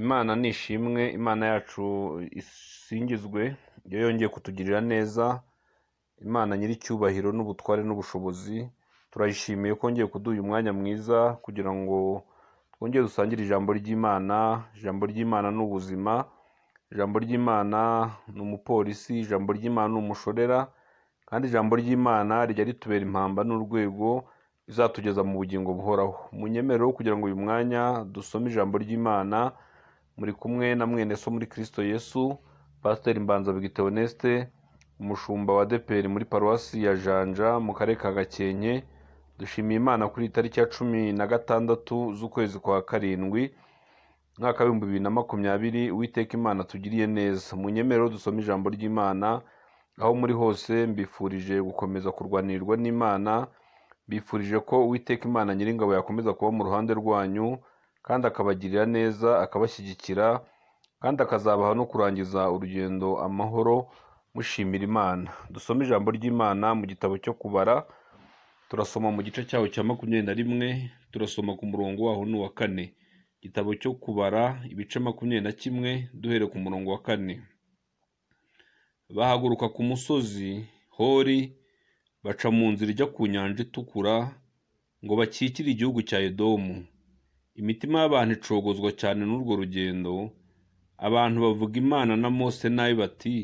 imana nishimwe imana yacu isingizwe iyo yongeye kutugirira neza imana nyir'icyubahiro n'ubutware n'ubushobozi turayishimiye ko ngeye kuduha umwanya mwiza kugira ngo twongere dusangire ijambo ry'imana ijambo ry'imana ni ubuzima ijambo ry'imana ni umupolisi ijambo ry'imana ni umushorera kandi ijambo ry'imana rijya ritubera impamba n'urwego izatugeza mu bugingo buhoraho mu nyemero kugira ngo uyu mwanya dusome ijambo ry'imana muri kumwe na mwene so muri Kristo yesu pasiteri mbanza bwite oneste umushumba wa deperi muri paruwasi ya janja mu karere ka gakenke dushimiye imana kuri iyi tariki ya cumi na gatandatu z'ukwezi kwa karindwi umwaka w'ibihumbi bibiri na makumyabiri witeka imana tugiriye neza mu nyemero dusoma ijambo ry'imana aho muri hose mbifurije gukomeza kurwanirirwa n'imana bifurije ko witeka imana nyiringabo yakomeza kuba mu ruhande rwanyu kandi akabagirira neza akabashyigikira kandi akazabaha no kurangiza urugendo amahoro mushimira imana dusome ijambo ry'imana mu gitabo cyo kubara turasoma mu gice cyaho cya makumyabiri na rimwe turasoma ku murongo waho n'uwa kane igitabo cyo kubara ibice makumyabiri na kimwe duhere ku murongo wa kane bahaguruka ku musozi hori baca mu nzira ijya ku nyanja itukura ngo bakikire igihugu cya edomu Imitima y'abantu icogozwa cyane n'urwo rugendo. Abantu bavuga Imana na Mose nawe bati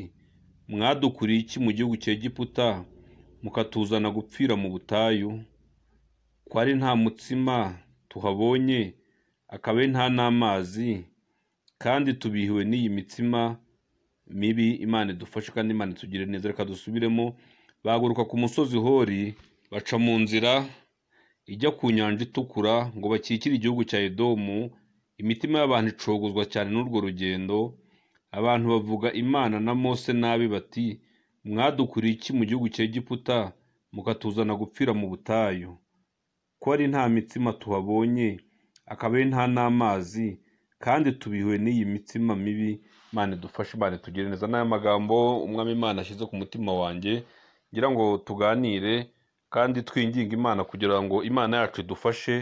mwadukuriye iki mu gihugu cya Egiputa mukatuzana gupfira mu butayu? Ko ari nta mutsima tuhabonye, akaba nta n'amazi, kandi tubihiwe n'iyi mitsima mibi. Imana idufashe kandi Imana itugirire neza. Reka dusubiremo, baguruka ku musozi Hori baca mu nzira. ijya ku nyanja itukura ngo bakikire igihugu cya edomu imitima y'abantu icogozwa cyane n'urwo rugendo abantu bavuga imana na mose nabi bati mwadukuriye iki mu gihugu cya egiputa mukatuzana gupfira mu butayu ko ari nta mitsima tuhabonye akaba ari nta n'amazi kandi tubihuye n'iyi mitsima mibi imana idufashe imana itugerereza n'aya magambo umwami imana ashyize ku mutima wanjye ngira ngo tuganire kandi twinginga imana kugira ngo imana yacu idufashe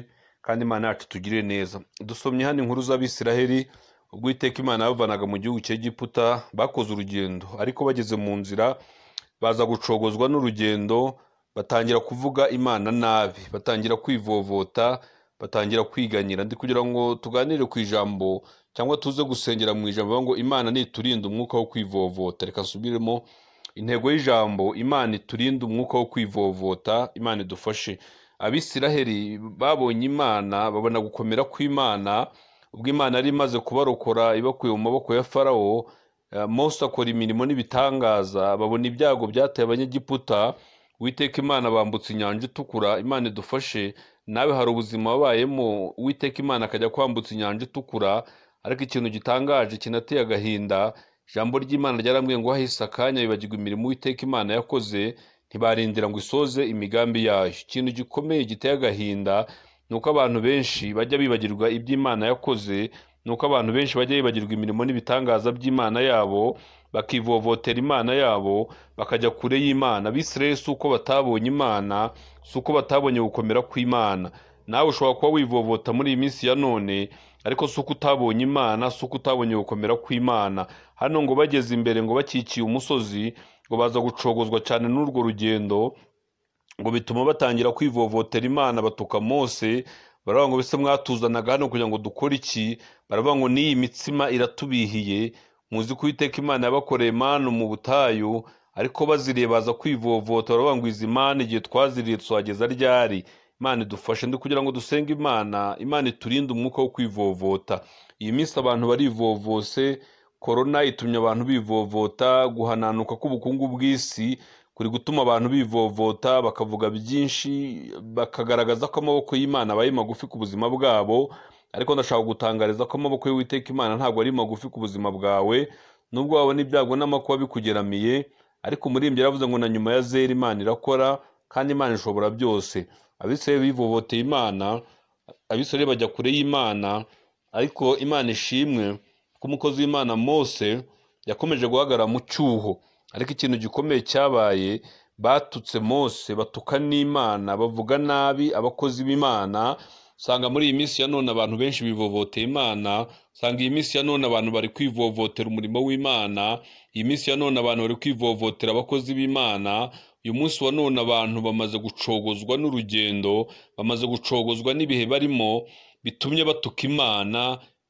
kandi imana yacu tugire neza dusomye hano inkuru z'abisiraheli ubwo iteka imana yabavanaga mu gihugu cy'egiputa bakoze urugendo ariko bageze mu nzira baza gucogozwa n'urugendo batangira kuvuga imana nabi batangira kwivovota batangira kwiganyira ndi kugira ngo tuganire ku ijambo cyangwa tuze gusengera mu ijambo ngo imana niturinde umwuka wo kwivovota reka nsubiremo intego y'ijambo imana iturinde umwuka wo kwivovota imana idufashe abisiraheri babonye imana babona gukomera kw'imana ubwo imana yari imaze kubarokora ibakuye mu maboko ya farawo eh, mose akora imirimo n'ibitangaza babona ibyago byateye abanyegiputa witeka imana bambutse inyanja itukura imana idufashe nawe hari ubuzima wabayemo witeka imana akajya kwambutsa inyanja itukura ariko ikintu gitangaje kinateye agahinda ijambo ry'imana ryarambwiye ngo hahise akanya bibagirwa imirimo uwiteka imana yakoze ntibarindira ngo isoze imigambi yayo ikintu gikomeye giteye agahinda ni uko abantu benshi bajya bibagirwa imana yakoze ni uko abantu benshi bajya bibagirwa imirimo n'ibitangaza by'imana yabo bakivovotera imana yabo bakajya kure y'imana bisire si uko batabonye imana si uko batabonye gukomera kw'imana nawe ushobora kuba wivovota muri iyi minsi ya none ariko si uko utabonye imana si uko utabonye gukomera kw'imana hano ngo bageze imbere ngo bakikiye umusozi ngo baza gucogozwa cyane n'urwo rugendo ngo bituma batangira kwivovotera imana batuka mose baravuga ngo mbese mwatuzanaga hano kugira ngo dukore iki baravuga ngo n'iyi mitsima iratubihiye muzi ko iteka imana yabakoreye manu mu butayu ariko baziriye baza kwivovota baravuga ngo izi mani igihe twaziriye tuhageza ryari imana idufashe ndi kugira ngo dusenge imana imana iturinde umwuka wo kwivovota iyi minsi abantu barivovose korona itumye abantu bivovota guhananuka k'ubukungu bw'isi kuri gutuma abantu bivovota bakavuga byinshi bakagaragaza ko amaboko y'imana abaye magufi ku buzima bwabo ariko ndashaka gutangariza ko amaboko y'uwiteka imana ntabwo ari magufi ku buzima bwawe nubwo wabona ibyago n'amakuba bikugeramiye ariko umuririmbyi yaravuze ngo na nyuma ya zeri imana irakora kandi imana ishobora byose abisirayeli bivovoteye imana abisirayeli bajya kure y'imana ariko imana ishimwe ko umukozi w'imana mose yakomeje guhagarara mu cyuho ariko ikintu gikomeye cyabaye batutse mose batuka n'imana bavuga nabi abakozi b'imana usanga muri iyi minsi ya none abantu benshi bivovoteye imana usanga iyi minsi ya none abantu bari kwivovotera umurimo w'imana iyi minsi ya none abantu bari kwivovotera abakozi b'imana uyu munsi wa none abantu bamaze gucogozwa n'urugendo bamaze gucogozwa n'ibihe barimo bitumye batuka imana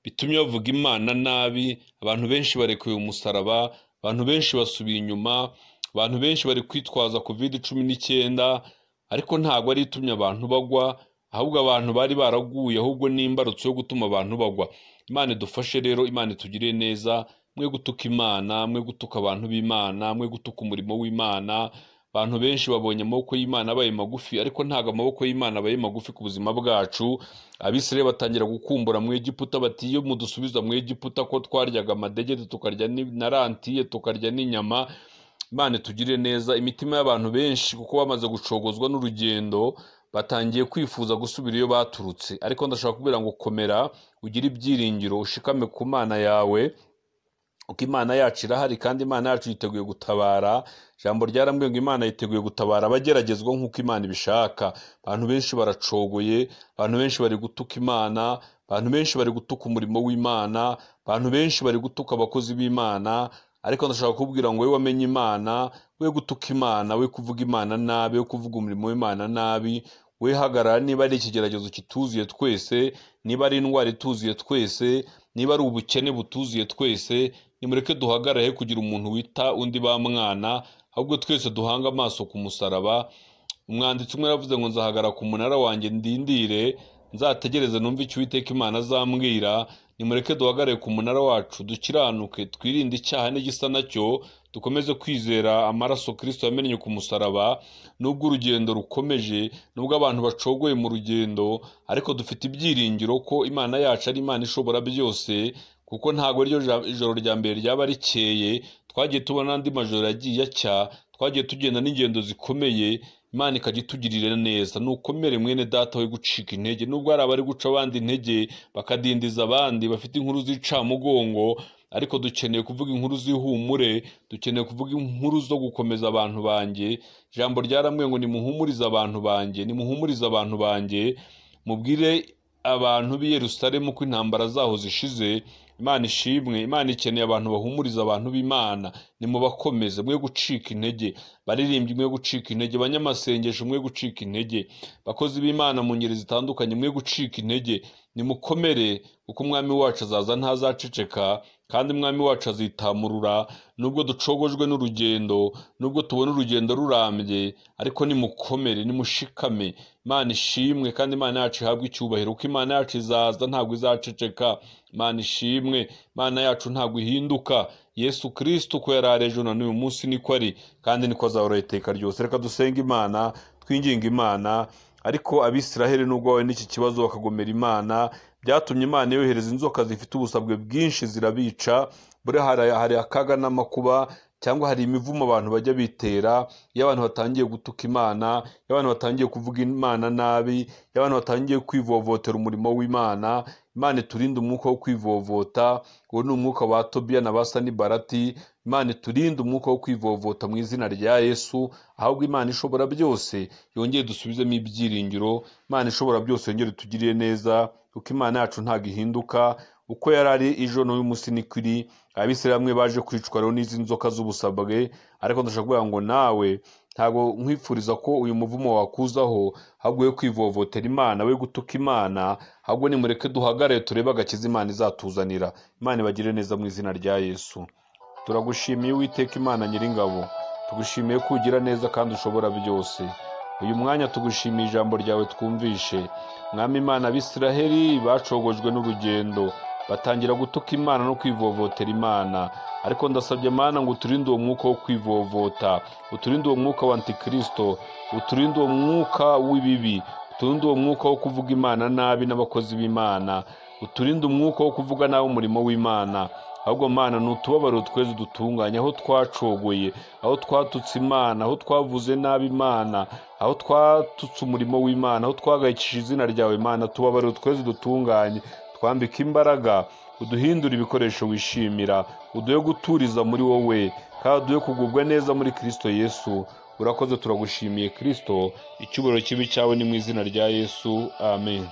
bitumye bavuga imana nabi abantu benshi barekuye umusaraba abantu benshi basubiye inyuma abantu benshi bari kwitwaza covid cumi n'icyenda ariko ntabwo ari itumye abantu bagwa ahubwo abantu bari baraguye ahubwo n'imbarutso yo gutuma abantu bagwa imana idufashe rero imana itugirire neza mwe gutuka imana mwe gutuka abantu b'imana mwe gutuka umurimo w'imana abantu benshi babonye amaboko y'imana abaye magufi ariko ntabwo amaboko y'imana abaye magufi ku buzima bwacu abisirayeli batangira gukumbura mu egiputa bati iyo mudusubiza mu egiputa ko twaryaga amadegede tukarya na rantiye tukarya n'inyama imana tugire neza imitima y'abantu benshi kuko bamaze gucogozwa n'urugendo batangiye kwifuza gusubira iyo baturutse ariko ndashaka kubera ngo komera ugire ibyiringiro ushikame ku mana yawe kuko imana yacu irahari kandi imana yacu yiteguye gutabara ijambo ryarambwiye ngo imana yiteguye gutabara abageragezwa nk'uko imana ibishaka abantu benshi baracogoye abantu benshi bari gutuka imana abantu benshi bari gutuka umurimo w'imana abantu benshi bari gutuka abakozi b'imana ariko ndashaka kubwira ngo we wamenye imana we gutuka imana we kuvuga imana nabi we kuvuga umurimo w'imana nabi we niba ari ikigeragezo kituzuye twese niba ari indwara ituzuye twese niba ari ubukene butuzuye twese nimureke duhagarare kugira umuntu wita undi ba mwana ahubwo twese duhanga amaso ku musaraba umwanditsi umwe yaravuze ngo nzahagara ku munara wanjye ndindire nzategereze numve icyo uwiteka imana azambwira nimureke duhagarare ku munara wacu dukiranuke twirinde icyaha n'igisa nacyo dukomeze kwizera amaraso Kristo yamennye ku musaraba nubwo urugendo rukomeje nubwo abantu bacogoye mu rugendo ariko dufite ibyiringiro ko imana yacu ari imana ishobora byose kuko ntabwo ryo ijoro rya mbere ryaba rikeye twagiye tubona andi majoro yagiye acya twagiye tugenda n'ingendo zikomeye imana ikajya itugirira neza nukomere mwene data we gucika intege nubwo hari abari guca abandi intege bakadindiza abandi bafite inkuru z'icamugongo ariko dukeneye kuvuga inkuru z'ihumure dukeneye kuvuga inkuru zo gukomeza abantu banjye ijambo ryaramwe ngo nimuhumurize abantu banjye nimuhumurize abantu banjye mubwire abantu b'i Yerusalemu ko intambara zaho zishize imana ishimwe imana ikeneye abantu bahumuriza abantu b'imana ni bakomeze mwe gucika intege baririmbye mwe gucika intege banyamasengesho mwe gucika intege bakozi b'imana mu ngeri zitandukanye mwe gucika intege nimukomere kuko umwami wacu azaza ntazaceceka kandi umwami wacu azitamurura nubwo ducogojwe n'urugendo nubwo tubona urugendo rurambye ariko nimukomere nimushikame imana ishimwe kandi imana yacu ihabwe icyubahiro kuko imana yacu izaza ntabwo izaceceka imana ishimwe imana yacu ntabwo ihinduka yesu kirisitu ko yari arejo na n'uyu munsi niko ari kandi niko azahora iteka ryose reka dusenga imana twinginga imana ariko abisiraheli nubwo bahuye n'iki kibazo bakagomera imana byatumye imana yohereza inzoka zifite ubusabwe bwinshi zirabica buriya hari akaga n'amakuba cyangwa hari imivumo abantu bajya bitera iyo abantu batangiye gutuka imana iyo abantu batangiye kuvuga imana nabi iyo abantu batangiye kwivovotera umurimo w'imana imana iturinde umwuka wo kwivovota uwo ni umwuka wa tobiya na ba sanibarati imana iturinde umwuka wo kwivovota mu izina rya yesu ahubwo imana ishobora byose yongere dusubizemo ibyiringiro imana ishobora byose yongere itugirire neza kuko imana yacu ntabwo ihinduka uko yari ari ejo n'uyu munsi niko iri abisiramwe baje kwicwa rero n'izi nzoka z'ubusabwe ariko ndashaka kuvuga ngo nawe ntabwo nkwifuriza ko uyu muvumo wakuzaho ahubwo we kwivovotera imana we gutuka imana ahubwo nimureke duhagarare turebe agakiza imana izatuzanira imana ibagire neza mu izina rya yesu turagushimiye uwiteka imana nyiringabo tugushimiye ko ugira neza kandi ushobora byose uyu mwanya tugushimiye ijambo ryawe twumvishe mwami imana abisiraheli bacogojwe n'urugendo batangira gutuka imana no kwivovotera imana ariko ndasabye mana ngo uturinde uwo mwuka wo kwivovota uturinde uwo mwuka wa antikirisito uturinde uwo mwuka w'ibibi uturinde uwo mwuka wo kuvuga imana nabi n'abakozi b'imana uturinde umwuka wo kuvuga nawe umurimo w'imana ahubwo Mana ni utubabaro tweze dutunganye aho twacogoye aho twatutse imana aho twavuze nabi imana aho twatutse umurimo w'imana aho twagayikishije izina ryawe imana tubabaro tweze dutunganye twambika imbaraga uduhindura ibikoresho wishimira uduhe guturiza muri wowe kandi uduhe kugubwa neza muri kirisito yesu urakoze turagushimiye kirisito icyubahiro kibi cyawe ni mu izina rya yesu amen